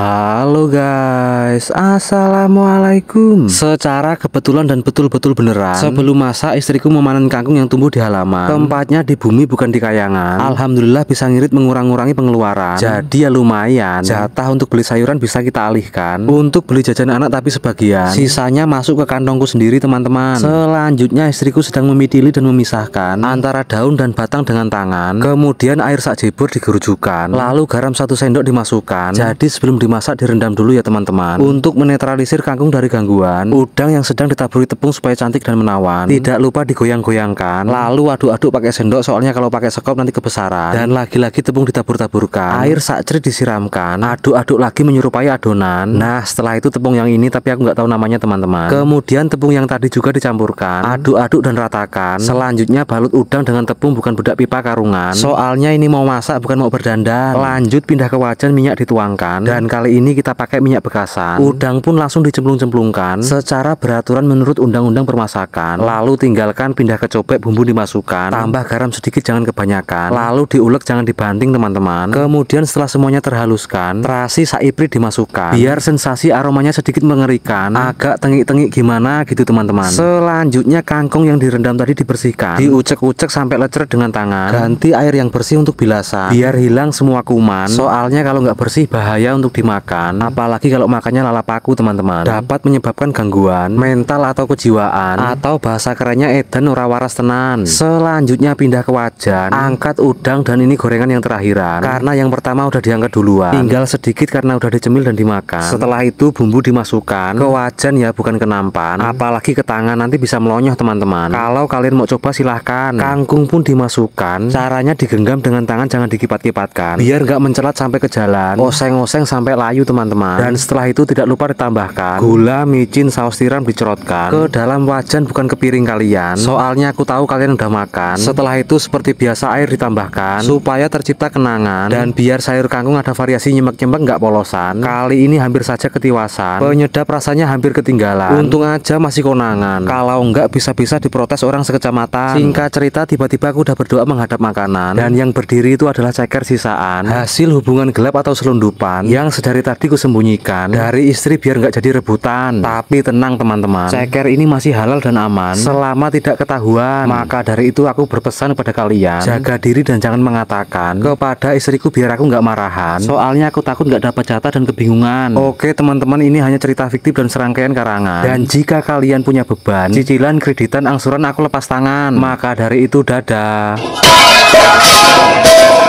Halo guys guys Assalamualaikum Secara kebetulan dan betul-betul beneran Sebelum masa, istriku memanen kangkung yang tumbuh di halaman Tempatnya di bumi bukan di kayangan Alhamdulillah bisa ngirit mengurang-ngurangi pengeluaran Jadi ya lumayan Jatah untuk beli sayuran bisa kita alihkan Untuk beli jajan anak tapi sebagian Sisanya masuk ke kantongku sendiri teman-teman Selanjutnya istriku sedang memitili dan memisahkan Antara daun dan batang dengan tangan Kemudian air sak jebur digerujukan Lalu garam satu sendok dimasukkan Jadi sebelum dimasak direndam dulu ya teman-teman untuk menetralisir kangkung dari gangguan, udang yang sedang ditaburi tepung supaya cantik dan menawan. Tidak lupa digoyang-goyangkan, lalu aduk-aduk pakai sendok soalnya kalau pakai sekop nanti kebesaran. Dan lagi-lagi tepung ditabur-taburkan. Air sakcrit disiramkan, aduk-aduk lagi menyerupai adonan. Nah, setelah itu tepung yang ini tapi aku nggak tahu namanya teman-teman. Kemudian tepung yang tadi juga dicampurkan, aduk-aduk dan ratakan. Selanjutnya balut udang dengan tepung bukan bedak pipa karungan. Soalnya ini mau masak bukan mau berdandan. Lanjut pindah ke wajan minyak dituangkan dan kali ini kita pakai minyak bekasan udang pun langsung dicemplung-cemplungkan secara beraturan menurut undang-undang permasakan. Lalu tinggalkan pindah ke cobek bumbu dimasukkan, tambah garam sedikit jangan kebanyakan. Lalu diulek jangan dibanting teman-teman. Kemudian setelah semuanya terhaluskan, terasi saipri dimasukkan. Biar sensasi aromanya sedikit mengerikan, agak tengik-tengik gimana gitu teman-teman. Selanjutnya kangkung yang direndam tadi dibersihkan, diucek-ucek sampai lecet dengan tangan. Ganti air yang bersih untuk bilasan, biar hilang semua kuman. Soalnya kalau nggak bersih bahaya untuk dimakan, apalagi kalau makannya lalap lalapaku teman-teman dapat menyebabkan gangguan mental atau kejiwaan atau bahasa kerennya edan ora waras tenan selanjutnya pindah ke wajan angkat udang dan ini gorengan yang terakhiran karena yang pertama udah diangkat duluan tinggal sedikit karena udah dicemil dan dimakan setelah itu bumbu dimasukkan ke wajan ya bukan ke nampan apalagi ke tangan nanti bisa melonyoh teman-teman kalau kalian mau coba silahkan kangkung pun dimasukkan caranya digenggam dengan tangan jangan dikipat-kipatkan biar nggak mencelat sampai ke jalan oseng-oseng sampai layu teman-teman dan setelah itu itu tidak lupa ditambahkan gula, micin, saus tiram dicerotkan ke dalam wajan bukan ke piring kalian soalnya aku tahu kalian udah makan setelah itu seperti biasa air ditambahkan supaya tercipta kenangan dan biar sayur kangkung ada variasi nyemek-nyemek nggak polosan kali ini hampir saja ketiwasan penyedap rasanya hampir ketinggalan untung aja masih konangan kalau nggak bisa-bisa diprotes orang sekecamatan singkat cerita tiba-tiba aku udah berdoa menghadap makanan dan yang berdiri itu adalah ceker sisaan hasil hubungan gelap atau selundupan yang sedari tadi kusembunyikan dan dari istri biar nggak jadi rebutan. Tapi tenang teman-teman, ceker ini masih halal dan aman selama tidak ketahuan. Maka dari itu aku berpesan kepada kalian, jaga diri dan jangan mengatakan kepada istriku biar aku nggak marahan. Soalnya aku takut nggak dapat jatah dan kebingungan. Oke teman-teman, ini hanya cerita fiktif dan serangkaian karangan. Dan jika kalian punya beban, cicilan, kreditan, angsuran aku lepas tangan. Maka dari itu dadah.